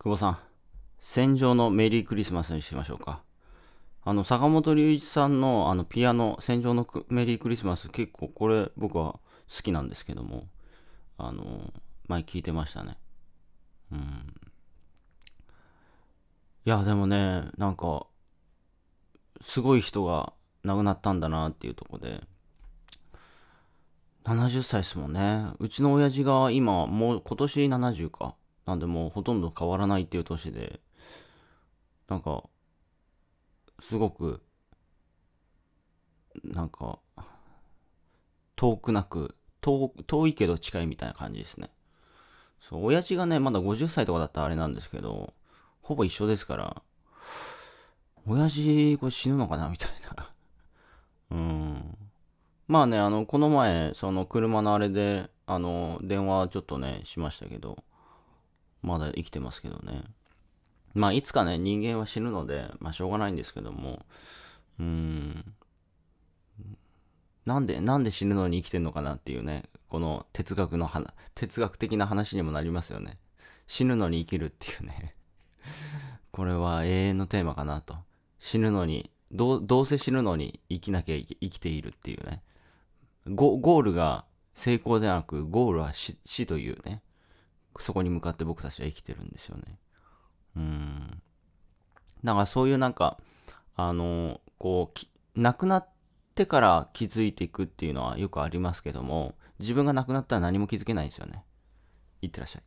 久保さん、戦場のメリークリスマスにしましょうか。あの、坂本龍一さんのあのピアノ、戦場のメリークリスマス、結構これ僕は好きなんですけども、あの、前聞いてましたね。うん。いや、でもね、なんか、すごい人が亡くなったんだなっていうとこで、70歳ですもんね。うちの親父が今、もう今年70か。なんでもうほとんど変わらないっていう年で、なんか、すごく、なんか、遠くなく、遠、遠いけど近いみたいな感じですね。そう、親父がね、まだ50歳とかだったらあれなんですけど、ほぼ一緒ですから、親父、これ死ぬのかなみたいな うん。まあね、あの、この前、その車のあれで、あの、電話ちょっとね、しましたけど、まだ生きてますけどね。まあ、いつかね、人間は死ぬので、まあ、しょうがないんですけども、うーん。なんで、なんで死ぬのに生きてんのかなっていうね、この哲学の話、哲学的な話にもなりますよね。死ぬのに生きるっていうね これは永遠のテーマかなと。死ぬのに、どうせ死ぬのに生きなきゃ生きているっていうねゴ。ゴールが成功ではなく、ゴールは死というね。そこに向かって僕たちは生きてるんですよね。うん。だからそういうなんか、あの、こう、亡くなってから気づいていくっていうのはよくありますけども、自分が亡くなったら何も気づけないんですよね。いってらっしゃい。